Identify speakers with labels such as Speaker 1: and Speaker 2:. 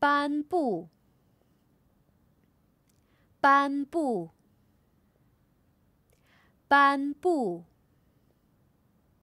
Speaker 1: 颁布，颁布，颁布。